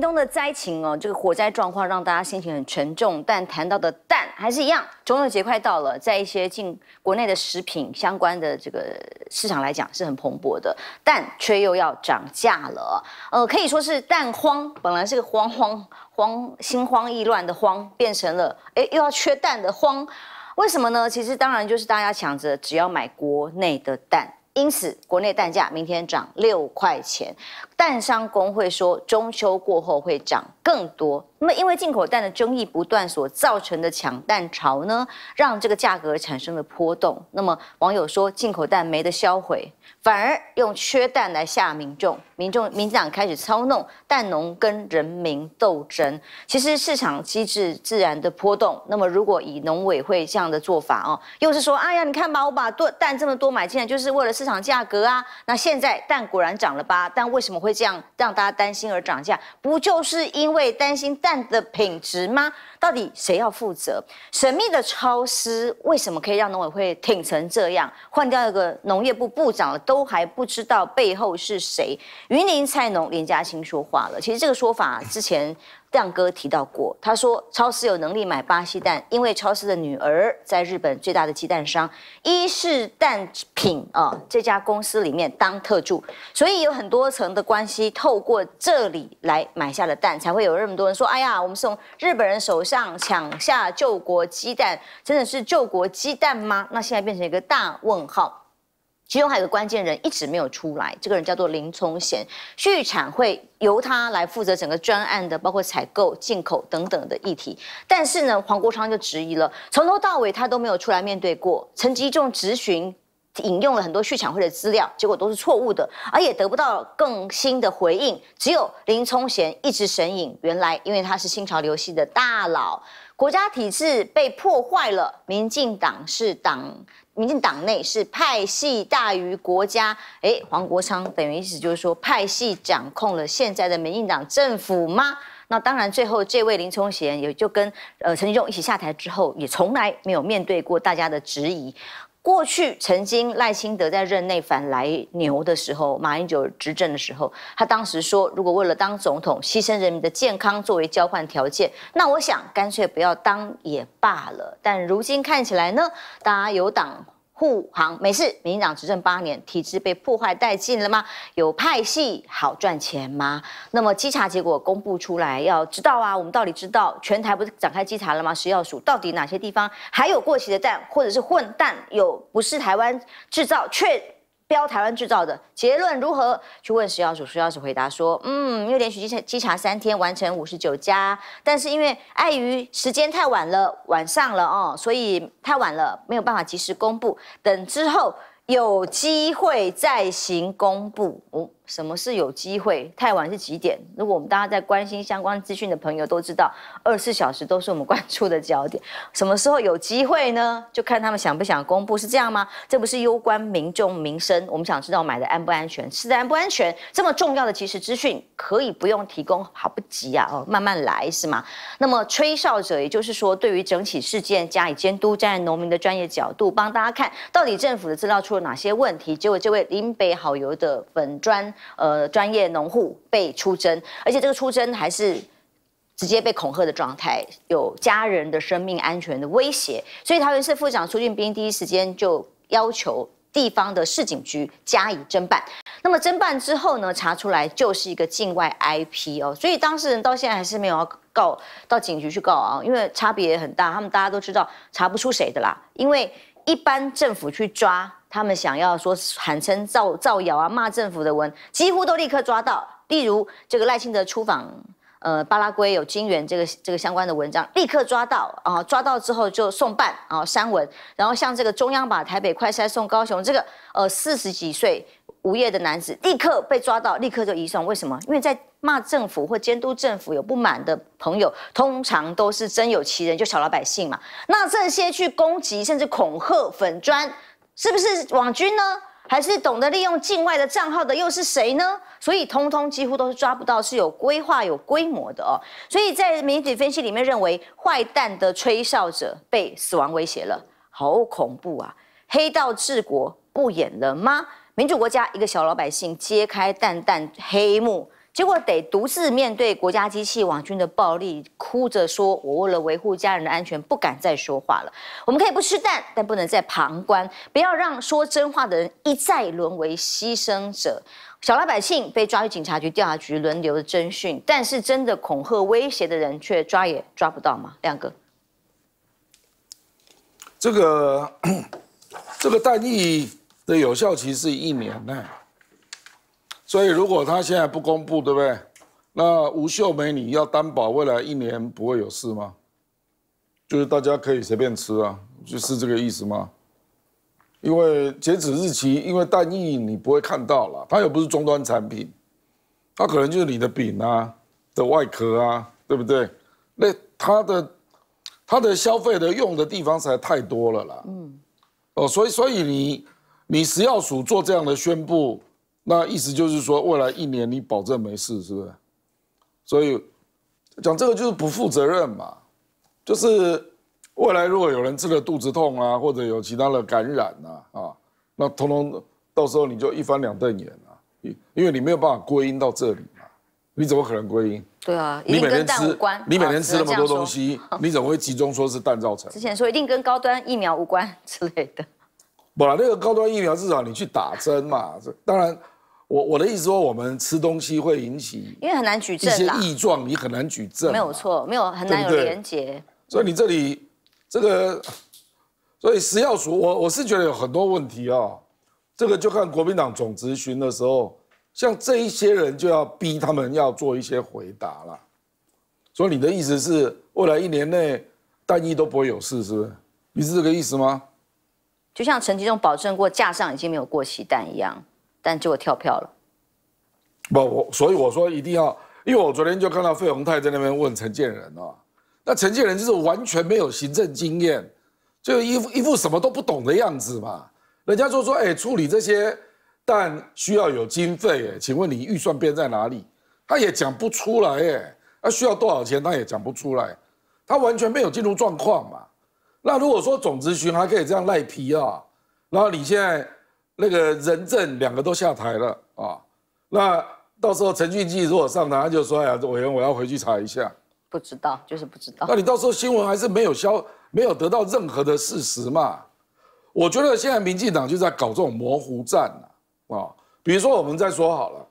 东的灾情哦，这个火灾状况让大家心情很沉重。但谈到的蛋还是一样，中秋节快到了，在一些进国内的食品相关的这个市场来讲是很蓬勃的，蛋却又要涨价了。呃，可以说是蛋荒，本来是个慌慌慌、心慌意乱的慌，变成了哎又要缺蛋的慌。为什么呢？其实当然就是大家抢着只要买国内的蛋，因此国内蛋价明天涨六块钱。蛋商工会说，中秋过后会涨更多。那么，因为进口蛋的争议不断所造成的抢蛋潮呢，让这个价格产生了波动。那么，网友说，进口蛋没得销毁，反而用缺蛋来吓民众。民众，民进党开始操弄蛋农跟人民斗争。其实市场机制自然的波动。那么，如果以农委会这样的做法哦，又是说，哎呀，你看吧，我把多蛋这么多买进来，就是为了市场价格啊。那现在蛋果然涨了吧？但为什么会？这样让大家担心而涨价，不就是因为担心蛋的品质吗？到底谁要负责？神秘的超市为什么可以让农委会挺成这样？换掉一个农业部部长都还不知道背后是谁？云林菜农林家清说话了，其实这个说法之前。亮哥提到过，他说超市有能力买巴西蛋，因为超市的女儿在日本最大的鸡蛋商伊势蛋品啊这家公司里面当特助，所以有很多层的关系，透过这里来买下的蛋，才会有那么多人说，哎呀，我们从日本人手上抢下救国鸡蛋，真的是救国鸡蛋吗？那现在变成一个大问号。其中还有个关键人一直没有出来，这个人叫做林聪贤，续产会由他来负责整个专案的，包括采购、进口等等的议题。但是呢，黄国昌就质疑了，从头到尾他都没有出来面对过。陈吉仲质询，引用了很多续产会的资料，结果都是错误的，而也得不到更新的回应。只有林聪贤一直神隐。原来，因为他是新潮流系的大佬，国家体制被破坏了，民进党是党。民进党内是派系大于国家，哎，黄国昌等于意思就是说派系掌控了现在的民进党政府吗？那当然，最后这位林冲贤也就跟呃陈其忠一起下台之后，也从来没有面对过大家的质疑。过去曾经赖清德在任内反来牛的时候，马英九执政的时候，他当时说，如果为了当总统牺牲人民的健康作为交换条件，那我想干脆不要当也罢了。但如今看起来呢，大家有党。护航没事，民进党执政八年，体制被破坏殆尽了吗？有派系好赚钱吗？那么稽查结果公布出来，要知道啊，我们到底知道全台不是展开稽查了吗？食药署到底哪些地方还有过期的蛋，或者是混蛋有不是台湾制造却？标台湾制造的结论如何？去问石耀祖，石耀祖回答说：嗯，又连续稽查稽查三天，完成五十九家，但是因为碍于时间太晚了，晚上了哦，所以太晚了，没有办法及时公布，等之后有机会再行公布。什么是有机会？太晚是几点？如果我们大家在关心相关资讯的朋友都知道，二十四小时都是我们关注的焦点。什么时候有机会呢？就看他们想不想公布，是这样吗？这不是攸关民众民生。我们想知道买的安不安全，吃的安不安全。这么重要的即时资讯可以不用提供，好不急啊，哦，慢慢来是吗？那么吹哨者，也就是说，对于整起事件加以监督，站在农民的专业角度，帮大家看到底政府的资料出了哪些问题。结果这位林北好油的粉砖。呃，专业农户被出征，而且这个出征还是直接被恐吓的状态，有家人的生命安全的威胁，所以桃园市副市长苏俊斌第一时间就要求地方的市警局加以侦办。那么侦办之后呢，查出来就是一个境外 IP 哦，所以当事人到现在还是没有告到警局去告啊，因为差别也很大，他们大家都知道查不出谁的啦，因为一般政府去抓。他们想要说喊称造造谣啊骂政府的文，几乎都立刻抓到。例如这个赖清德出访，呃巴拉圭有金元这个这个相关的文章，立刻抓到啊，抓到之后就送办啊删文。然后像这个中央把台北快筛送高雄，这个呃四十几岁无业的男子，立刻被抓到，立刻就移送。为什么？因为在骂政府或监督政府有不满的朋友，通常都是真有其人，就小老百姓嘛。那这些去攻击甚至恐吓粉砖。是不是网军呢？还是懂得利用境外的账号的又是谁呢？所以通通几乎都是抓不到，是有规划、有规模的哦。所以在媒体分析里面认为，坏蛋的吹哨者被死亡威胁了，好恐怖啊！黑道治国不演了吗？民主国家一个小老百姓揭开蛋蛋黑幕。结果得独自面对国家机器网军的暴力，哭着说：“我为了维护家人的安全，不敢再说话了。”我们可以不吃蛋，但不能再旁观，不要让说真话的人一再沦为牺牲者。小老百姓被抓去警察局、调查局轮流的侦讯，但是真的恐吓威胁的人却抓也抓不到吗？亮哥，这个这个蛋疫的有效期是一年呢。所以，如果他现在不公布，对不对？那吴秀梅，你要担保未来一年不会有事吗？就是大家可以随便吃啊，就是这个意思吗？因为截止日期，因为蛋翼你不会看到了，它又不是终端产品，它可能就是你的饼啊的外壳啊，对不对？那它的它的消费的用的地方实在太多了啦。嗯。哦，所以所以你你食药署做这样的宣布。那意思就是说，未来一年你保证没事，是不是？所以讲这个就是不负责任嘛。就是未来如果有人吃了肚子痛啊，或者有其他的感染啊，啊，那通通到时候你就一翻两瞪眼啊，因因为你没有办法归因到这里嘛。你怎么可能归因？对啊，你每天吃，你每天吃那么多东西，你怎么会集中说是蛋造成？之前说一定跟高端疫苗无关之类的。本来那个高端疫苗至少你去打针嘛，这当然。我我的意思说，我们吃东西会引起，因为很难举证一些异状，你很难举证，没有错，没有很难有连结。所以你这里这个，所以食药署，我我是觉得有很多问题啊。这个就看国民党总执询的时候，像这一些人就要逼他们要做一些回答了。所以你的意思是，未来一年内单一都不会有事，是不是？你是这个意思吗？就像陈其忠保证过架上已经没有过期蛋一样。就跳票了，不，我所以我说一定要，因为我昨天就看到费鸿泰在那边问陈建仁啊，那陈建仁就是完全没有行政经验，就一副一副什么都不懂的样子嘛。人家说说，哎，处理这些，但需要有经费，哎，请问你预算编在哪里？他也讲不出来，哎，他需要多少钱，他也讲不出来，他完全没有进入状况嘛。那如果说总咨询还可以这样赖皮啊，然后你现在。那个任政两个都下台了啊，那到时候陈俊记如果上台，他就说：哎呀，委员，我要回去查一下，不知道，就是不知道。那你到时候新闻还是没有消，没有得到任何的事实嘛？我觉得现在民进党就在搞这种模糊战啊、啊。比如说我们再说好了，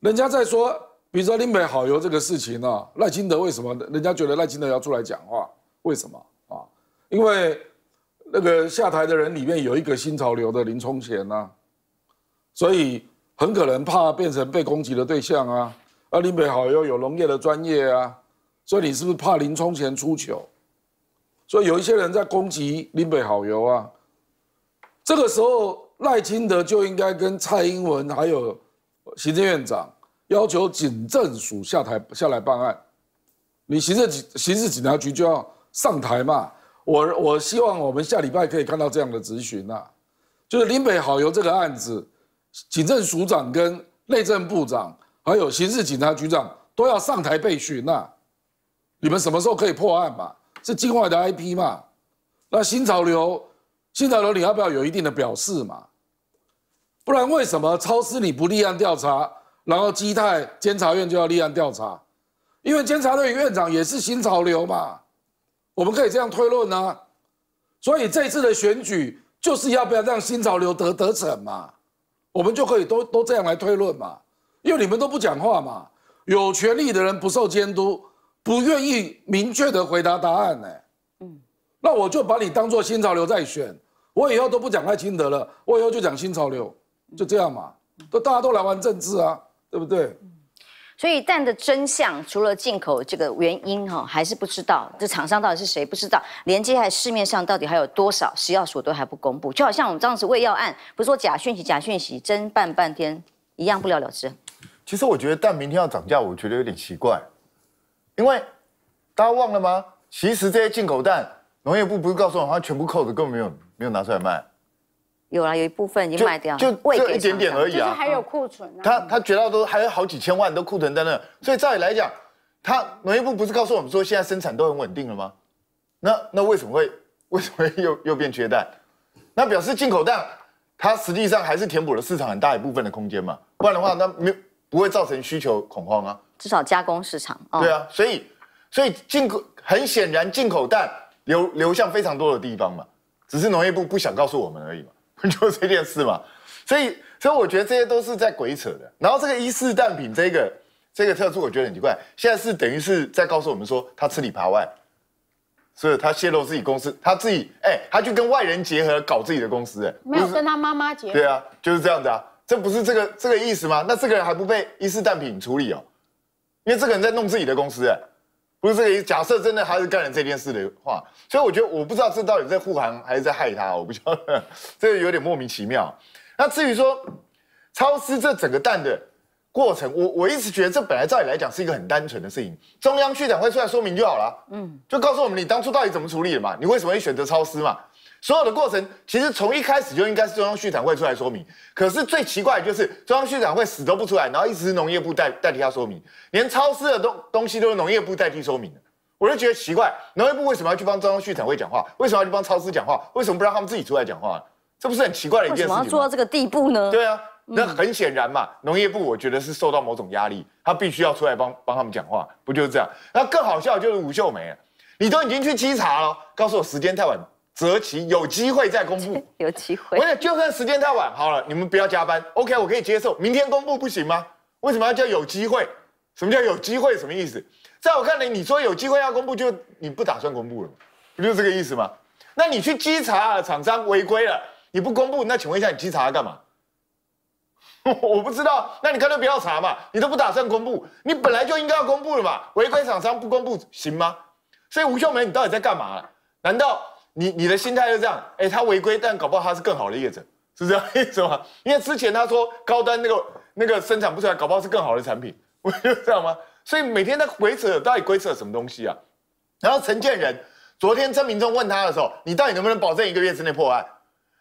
人家在说，比如说林北好油这个事情呢，赖清德为什么人家觉得赖清德要出来讲话？为什么啊？因为。那个下台的人里面有一个新潮流的林冲贤呐，所以很可能怕变成被攻击的对象啊。而林北好又有农业的专业啊，所以你是不是怕林冲贤出糗？所以有一些人在攻击林北好油啊。这个时候赖清德就应该跟蔡英文还有行政院长要求警政署下台下来办案，你行政警刑事警察局就要上台嘛。我我希望我们下礼拜可以看到这样的质询啊，就是林北好油这个案子，警政署长跟内政部长，还有刑事警察局长都要上台被询啊。你们什么时候可以破案嘛？是境外的 IP 嘛？那新潮流，新潮流你要不要有一定的表示嘛？不然为什么超市你不立案调查，然后基泰监察院就要立案调查？因为监察院院长也是新潮流嘛。我们可以这样推论呢，所以这次的选举就是要不要让新潮流得得逞嘛？我们就可以都都这样来推论嘛，因为你们都不讲话嘛，有权力的人不受监督，不愿意明确的回答答案呢。嗯，那我就把你当做新潮流再选，我以后都不讲赖清德了，我以后就讲新潮流，就这样嘛，都大家都来玩政治啊，对不对？所以蛋的真相，除了进口这个原因哈，还是不知道这厂商到底是谁，不知道连接在市面上到底还有多少，食药署都还不公布，就好像我们当时喂药案，不是说假讯息，假讯息真办半天一样不了了之。其实我觉得蛋明天要涨价，我觉得有点奇怪，因为大家忘了吗？其实这些进口蛋，农业部不是告诉我，他全部扣的，根本没有没有拿出来卖。有啦，有一部分已经卖掉，就就一点点而已。就还有库存。他他绝大多数还有好几千万都库存在那，所以照理来讲，他农业部不是告诉我们说现在生产都很稳定了吗？那那为什么会为什么会又又变缺蛋？那表示进口蛋它实际上还是填补了市场很大一部分的空间嘛，不然的话那没不会造成需求恐慌啊。至少加工市场。对啊，所以所以进口很显然进口蛋流流向非常多的地方嘛，只是农业部不想告诉我们而已嘛。就 这件事嘛，所以所以我觉得这些都是在鬼扯的。然后这个一视蛋品这个这个特殊，我觉得很奇怪。现在是等于是在告诉我们说，他吃里扒外，所以他泄露自己公司，他自己哎，他就跟外人结合搞自己的公司哎，没有跟他妈妈结。对啊，就是这样子啊，这不是这个这个意思吗？那这个人还不被一视蛋品处理哦，因为这个人在弄自己的公司哎。不是这个意思。假设真的他是干了这件事的话，所以我觉得我不知道这到底在护航还是在害他。我不知得，这个有点莫名其妙。那至于说超失这整个蛋的过程，我我一直觉得这本来照理来讲是一个很单纯的事情，中央区长会出来说明就好了。嗯，就告诉我们你当初到底怎么处理的嘛？你为什么会选择超失嘛？所有的过程其实从一开始就应该是中央畜产会出来说明，可是最奇怪的就是中央畜产会死都不出来，然后一直是农业部代代替他说明，连超市的东东西都是农业部代替说明的，我就觉得奇怪，农业部为什么要去帮中央畜产会讲话？为什么要去帮超市讲话？为什么不让他们自己出来讲话？这不是很奇怪的一件事情吗？做到这个地步呢？对啊，那很显然嘛，农业部我觉得是受到某种压力，他必须要出来帮帮他们讲话，不就是这样？那更好笑就是吴秀梅，你都已经去稽查了，告诉我时间太晚。择其有机会再公布，有机会。不是就算时间太晚好了，你们不要加班，OK，我可以接受。明天公布不行吗？为什么要叫有机会？什么叫有机会？什么意思？在我看来，你说有机会要公布，就你不打算公布了，不就是这个意思吗？那你去稽查厂商违规了，你不公布，那请问一下，你稽查干嘛？我不知道。那你干脆不要查嘛，你都不打算公布你本来就应该要公布了嘛。违规厂商不公布行吗？所以吴秀梅，你到底在干嘛？难道？你你的心态就这样？哎，他违规，但搞不好他是更好的业者，是这样意思吗？因为之前他说高端那个那个生产不出来，搞不好是更好的产品，我就这样吗？所以每天他规扯，到底规则什么东西啊？然后陈建仁昨天曾民众问他的时候，你到底能不能保证一个月之内破案？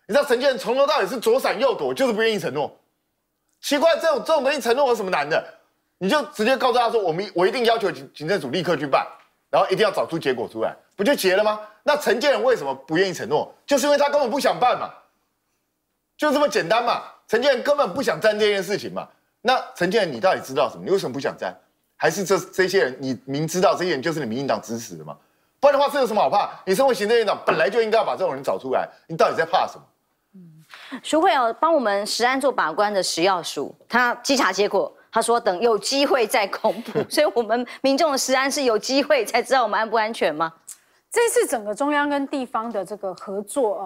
你知道陈建仁从头到尾是左闪右躲，就是不愿意承诺。奇怪，这种这种东西承诺有什么难的？你就直接告诉他说，我们我一定要求警警察署立刻去办，然后一定要找出结果出来。不就结了吗？那陈建仁为什么不愿意承诺？就是因为他根本不想办嘛，就这么简单嘛。陈建仁根本不想沾这件事情嘛。那陈建仁，你到底知道什么？你为什么不想沾？还是这这些人，你明知道这些人就是你民进党支持的嘛？不然的话，这有什么好怕？你身为行政院长，本来就应该要把这种人找出来。你到底在怕什么？嗯，慧哦，帮我们石安做把关的石耀署，他稽查结果，他说等有机会再公布。所以我们民众的石安是有机会才知道我们安不安全吗？这次整个中央跟地方的这个合作啊，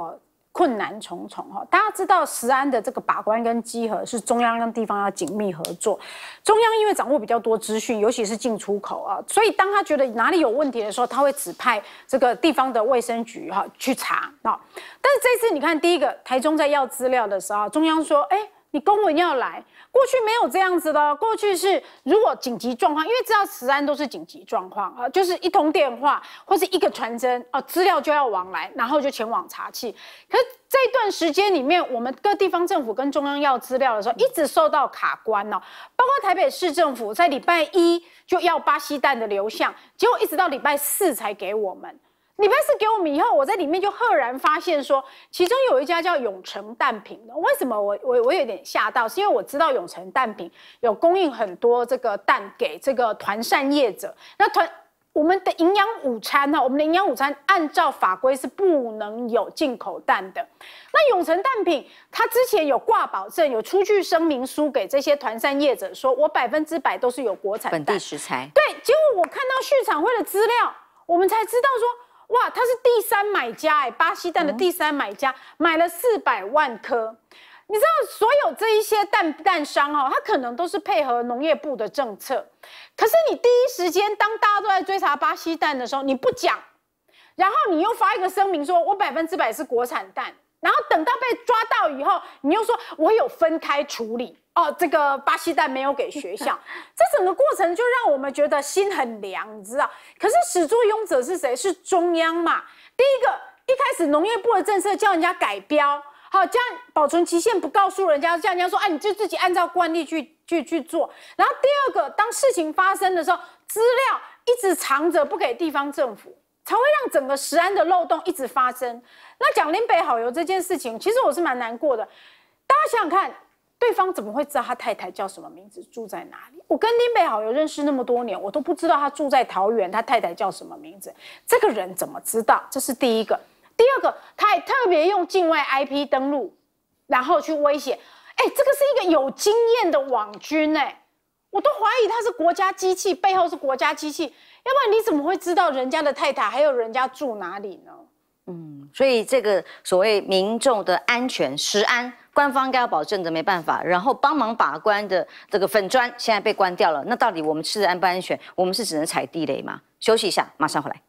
困难重重哈。大家知道，石安的这个把关跟稽核是中央跟地方要紧密合作。中央因为掌握比较多资讯，尤其是进出口啊，所以当他觉得哪里有问题的时候，他会指派这个地方的卫生局哈去查啊。但是这次你看，第一个台中在要资料的时候，中央说，哎。公文要来，过去没有这样子的。过去是如果紧急状况，因为知道此案都是紧急状况啊，就是一通电话或是一个传真啊，资料就要往来，然后就前往查气。可是这段时间里面，我们各地方政府跟中央要资料的时候，一直受到卡关哦。包括台北市政府在礼拜一就要巴西蛋的流向，结果一直到礼拜四才给我们。你拜是给我们以后，我在里面就赫然发现说，其中有一家叫永成蛋品的。为什么我我我有点吓到？是因为我知道永成蛋品有供应很多这个蛋给这个团扇业者。那团我们的营养午餐呢？我们的营养午餐按照法规是不能有进口蛋的。那永成蛋品它之前有挂保证，有出具声明书给这些团扇业者，说我百分之百都是有国产本地食材。对，结果我看到序场会的资料，我们才知道说。哇，他是第三买家哎，巴西蛋的第三买家买了四百万颗。你知道所有这一些蛋蛋商哦，他可能都是配合农业部的政策。可是你第一时间，当大家都在追查巴西蛋的时候，你不讲，然后你又发一个声明说，我百分之百是国产蛋。然后等到被抓到以后，你又说我有分开处理哦，这个巴西蛋没有给学校。这整个过程就让我们觉得心很凉，你知道？可是始作俑者是谁？是中央嘛。第一个，一开始农业部的政策叫人家改标，好，将保存期限不告诉人家，叫人家说，哎，你就自己按照惯例去去去做。然后第二个，当事情发生的时候，资料一直藏着不给地方政府。才会让整个石安的漏洞一直发生。那讲林北好友这件事情，其实我是蛮难过的。大家想想看，对方怎么会知道他太太叫什么名字，住在哪里？我跟林北好友认识那么多年，我都不知道他住在桃园，他太太叫什么名字。这个人怎么知道？这是第一个。第二个，他还特别用境外 IP 登录，然后去威胁。哎，这个是一个有经验的网军呢。我都怀疑他是国家机器，背后是国家机器，要不然你怎么会知道人家的太太还有人家住哪里呢？嗯，所以这个所谓民众的安全食安，官方该要保证的没办法。然后帮忙把关的这个粉砖现在被关掉了，那到底我们吃的安不安全？我们是只能踩地雷吗？休息一下，马上回来。